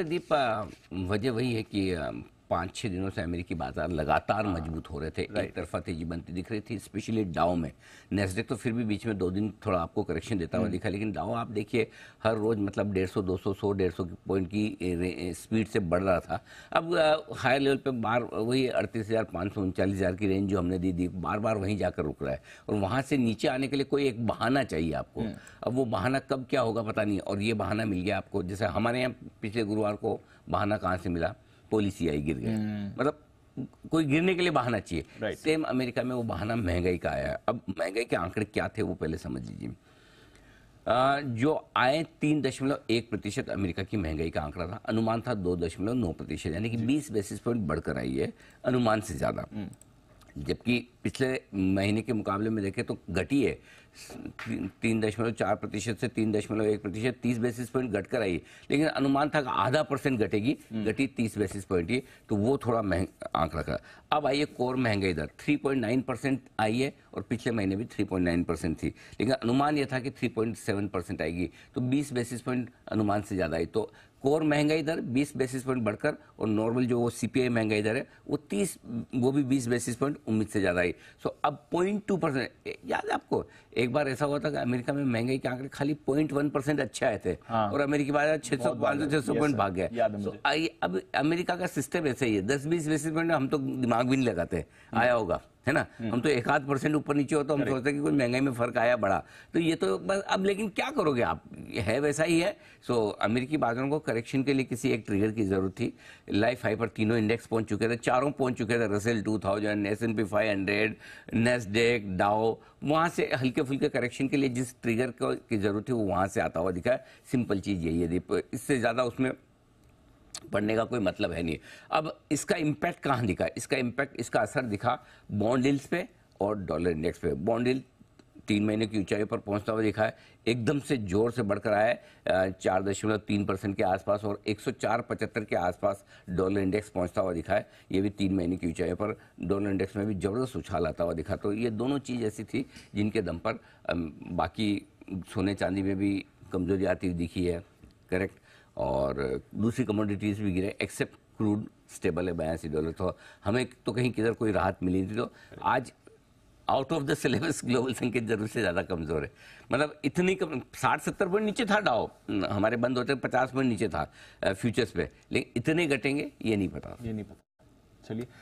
तकदीप वजह वही है कि पाँच छः दिनों से अमेरिकी बाजार लगातार हाँ। मजबूत हो रहे थे एक तरफा तेजी बनती दिख रही थी स्पेशली डाओ में नेस्डेक तो फिर भी बीच में दो दिन थोड़ा आपको करेक्शन देता हुआ हम्म। दिखा लेकिन डाओ आप देखिए हर रोज़ मतलब डेढ़ सौ दो सौ सौ डेढ़ सौ पॉइंट की स्पीड से बढ़ रहा था अब हायर लेवल पर बार वही अड़तीस हज़ार पाँच सौ उनचालीस हज़ार की रेंज जो हमने दी थी बार बार वहीं जाकर रुक रहा है और वहाँ से नीचे आने के लिए कोई एक बहाना चाहिए आपको हम्म। अब वो बहाना कब क्या होगा पता नहीं और ये बहाना मिल गया आपको जैसे हमारे यहाँ पिछले गुरुवार को बहाना कहाँ से मिला पॉलिसी आई गिर गई हम्म। मतलब कोई गिरने के लिए बहाना चाहिए right. सेम अमेरिका में वो बहाना महंगाई का आया अब महंगाई के आंकड़े क्या थे वो पहले समझ लीजिए जो आए तीन दशमलव एक प्रतिशत अमेरिका की महंगाई का आंकड़ा था अनुमान था दो दशमलव नौ प्रतिशत यानी कि बीस बेसिस पॉइंट बढ़कर आई है अनुमान से ज़्यादा हम्म। जबकि पिछले महीने के मुकाबले में देखें तो घटी है तीन दशमलव चार प्रतिशत से तीन दशमलव एक प्रतिशत तीस बेसिस पॉइंट घट कर आई लेकिन अनुमान था कि आधा परसेंट घटेगी हम्म। घटी तीस बेसिस पॉइंट ही तो वो थोड़ा महंग आंकड़ा का अब आइए कोर महंगाई दर थ्री पॉइंट नाइन परसेंट आई है और पिछले महीने भी थ्री पॉइंट नाइन परसेंट थी लेकिन अनुमान यह था कि थ्री पॉइंट सेवन परसेंट आएगी तो बीस बेसिस पॉइंट अनुमान से ज़्यादा आई तो कोर महंगाई दर 20 बेसिस पॉइंट बढ़कर और नॉर्मल जो वो सीपीआई महंगाई दर है वो 30 वो भी 20 बेसिस पॉइंट उम्मीद से ज़्यादा आई महंगाई सो so, अब पॉइंट टू परसेंट याद है आपको एक बार ऐसा हुआ था कि अमेरिका में महंगाई के आंकड़े खाली पॉइंट वन परसेंट अच्छे आए थे हाँ। और अमेरिकी बाजार छह सौ पांच सौ छह सौ पॉइंट भाग गया so, अब अमेरिका का सिस्टम ऐसे ही है दस बीस बेसिस पॉइंट हम तो दिमाग भी नहीं लगाते आया होगा है ना हम्म। हम तो एक आध परसेंट ऊपर नीचे हो तो हम सोचते हैं कि कोई महंगाई में फर्क आया बड़ा तो ये तो बस अब लेकिन क्या करोगे आप है वैसा ही है सो so, अमेरिकी बाजारों को करेक्शन के लिए किसी एक ट्रिगर की जरूरत थी लाइफ हाई पर तीनों इंडेक्स पहुंच चुके थे चारों पहुंच चुके थे Russell two thousand S and P five hundred Nasdaq Dow वहाँ से हल्के फुल्के करेक्शन के लिए जिस ट्रिगर की जरूरत थी वो वहाँ से आता हुआ दिखा सिंपल चीज़ यही है इससे ज़्यादा उसमें पढ़ने का कोई मतलब है नहीं अब इसका इम्पैक्ट कहाँ दिखा इसका इम्पैक्ट इसका असर दिखा बॉन्ड डील्स पे और डॉलर इंडेक्स पे बॉन्ड डील तीन महीने की ऊंचाई पर पहुंचता हुआ दिखा है एकदम से जोर से बढ़कर आया चार दशमलव तीन परसेंट के आसपास और एक सौ चार पचहत्तर के आसपास डॉलर इंडेक्स पहुंचता हुआ दिखा है ये भी तीन महीने की ऊंचाई पर डॉलर इंडेक्स में भी ज़बरदस्त उछाल आता हुआ दिखा तो ये दोनों चीज़ ऐसी थी जिनके दम पर बाकी सोने चांदी में भी कमजोरी आती हुई दिखी है करेक्ट और दूसरी कमोडिटीज़ भी गिरे एक्सेप्ट क्रूड स्टेबल है बयासी डॉलर तो हमें तो कहीं किधर कोई राहत मिली थी तो आज out of the syllabus global संकेत जरूर से ज़्यादा कमज़ोर है मतलब इतनी कम साठ सत्तर पॉइंट नीचे था डाओ हमारे बंद होते पचास पॉइंट नीचे था फ्यूचर्स पे लेकिन इतने घटेंगे ये नहीं पता ये नहीं पता चलिए